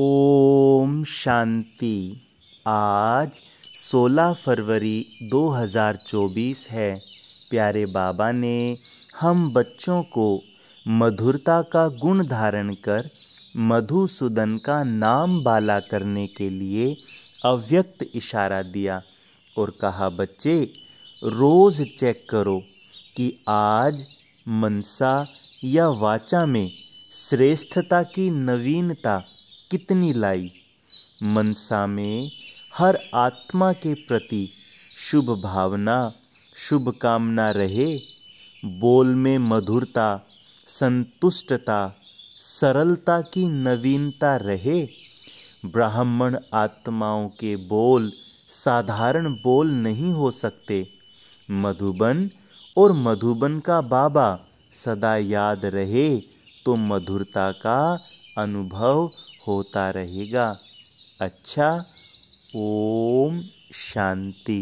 ओम शांति आज 16 फरवरी 2024 है प्यारे बाबा ने हम बच्चों को मधुरता का गुण धारण कर मधुसूदन का नाम बाला करने के लिए अव्यक्त इशारा दिया और कहा बच्चे रोज़ चेक करो कि आज मनसा या वाचा में श्रेष्ठता की नवीनता कितनी लाई मनसा में हर आत्मा के प्रति शुभ भावना शुभ कामना रहे बोल में मधुरता संतुष्टता सरलता की नवीनता रहे ब्राह्मण आत्माओं के बोल साधारण बोल नहीं हो सकते मधुबन और मधुबन का बाबा सदा याद रहे तो मधुरता का अनुभव होता रहेगा अच्छा ओम शांति